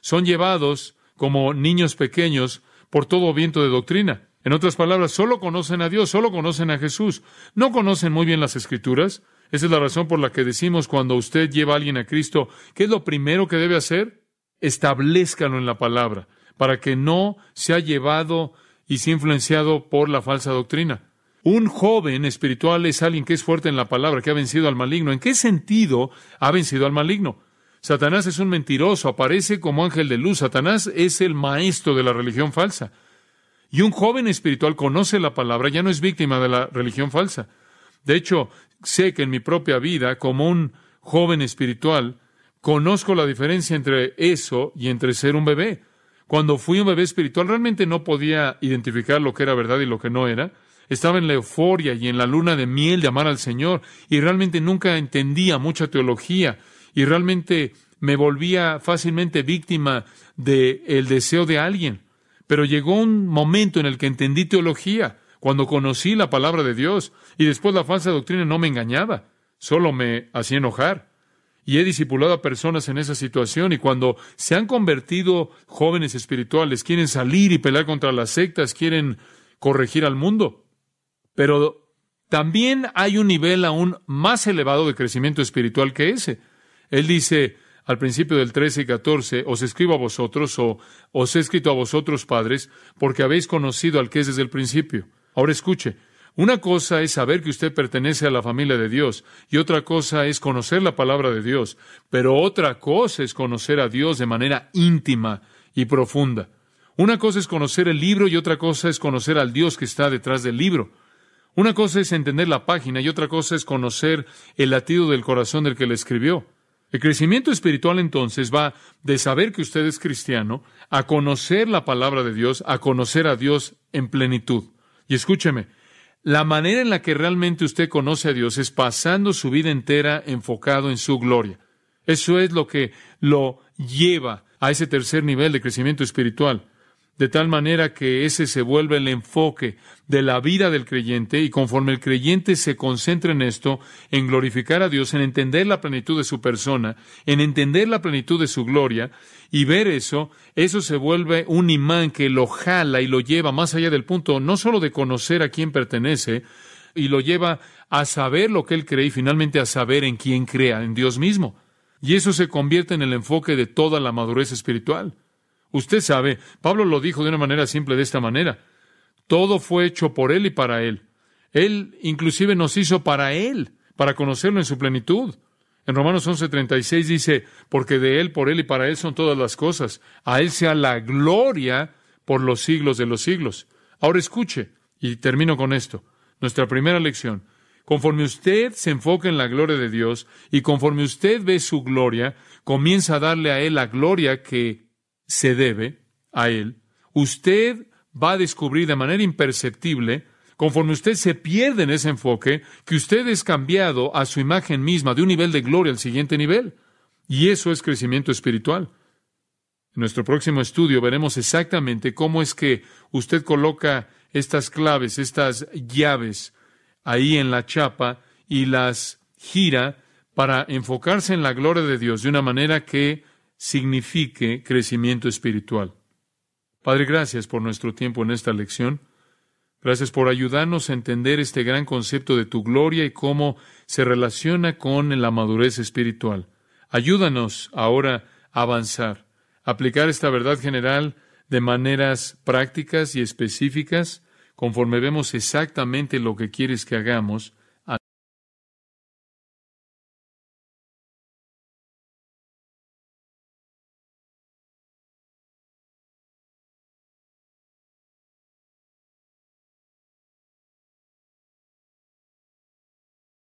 A: Son llevados como niños pequeños por todo viento de doctrina. En otras palabras, solo conocen a Dios, solo conocen a Jesús, no conocen muy bien las escrituras, esa es la razón por la que decimos cuando usted lleva a alguien a Cristo, ¿qué es lo primero que debe hacer? Establezcalo en la palabra, para que no sea llevado y sea influenciado por la falsa doctrina. Un joven espiritual es alguien que es fuerte en la palabra, que ha vencido al maligno. ¿En qué sentido ha vencido al maligno? Satanás es un mentiroso, aparece como ángel de luz. Satanás es el maestro de la religión falsa. Y un joven espiritual conoce la palabra, ya no es víctima de la religión falsa. De hecho, sé que en mi propia vida, como un joven espiritual, conozco la diferencia entre eso y entre ser un bebé. Cuando fui un bebé espiritual realmente no podía identificar lo que era verdad y lo que no era. Estaba en la euforia y en la luna de miel de amar al Señor y realmente nunca entendía mucha teología y realmente me volvía fácilmente víctima del deseo de alguien. Pero llegó un momento en el que entendí teología cuando conocí la palabra de Dios y después la falsa doctrina no me engañaba, solo me hacía enojar. Y he discipulado a personas en esa situación y cuando se han convertido jóvenes espirituales, quieren salir y pelear contra las sectas, quieren corregir al mundo. Pero también hay un nivel aún más elevado de crecimiento espiritual que ese. Él dice, al principio del 13 y 14, os escribo a vosotros o os he escrito a vosotros padres, porque habéis conocido al que es desde el principio. Ahora escuche, una cosa es saber que usted pertenece a la familia de Dios y otra cosa es conocer la palabra de Dios, pero otra cosa es conocer a Dios de manera íntima y profunda. Una cosa es conocer el libro y otra cosa es conocer al Dios que está detrás del libro. Una cosa es entender la página y otra cosa es conocer el latido del corazón del que le escribió. El crecimiento espiritual entonces va de saber que usted es cristiano a conocer la palabra de Dios, a conocer a Dios en plenitud. Y escúcheme, la manera en la que realmente usted conoce a Dios es pasando su vida entera enfocado en su gloria. Eso es lo que lo lleva a ese tercer nivel de crecimiento espiritual de tal manera que ese se vuelve el enfoque de la vida del creyente y conforme el creyente se concentra en esto, en glorificar a Dios, en entender la plenitud de su persona, en entender la plenitud de su gloria y ver eso, eso se vuelve un imán que lo jala y lo lleva más allá del punto no solo de conocer a quién pertenece, y lo lleva a saber lo que él cree y finalmente a saber en quién crea, en Dios mismo. Y eso se convierte en el enfoque de toda la madurez espiritual. Usted sabe, Pablo lo dijo de una manera simple de esta manera. Todo fue hecho por Él y para Él. Él inclusive nos hizo para Él, para conocerlo en su plenitud. En Romanos 11:36 dice, porque de Él, por Él y para Él son todas las cosas. A Él sea la gloria por los siglos de los siglos. Ahora escuche, y termino con esto, nuestra primera lección. Conforme usted se enfoca en la gloria de Dios y conforme usted ve su gloria, comienza a darle a Él la gloria que se debe a Él, usted va a descubrir de manera imperceptible, conforme usted se pierde en ese enfoque, que usted es cambiado a su imagen misma de un nivel de gloria al siguiente nivel. Y eso es crecimiento espiritual. En nuestro próximo estudio veremos exactamente cómo es que usted coloca estas claves, estas llaves ahí en la chapa y las gira para enfocarse en la gloria de Dios de una manera que signifique crecimiento espiritual. Padre, gracias por nuestro tiempo en esta lección. Gracias por ayudarnos a entender este gran concepto de tu gloria y cómo se relaciona con la madurez espiritual. Ayúdanos ahora a avanzar, aplicar esta verdad general de maneras prácticas y específicas, conforme vemos exactamente lo que quieres que hagamos,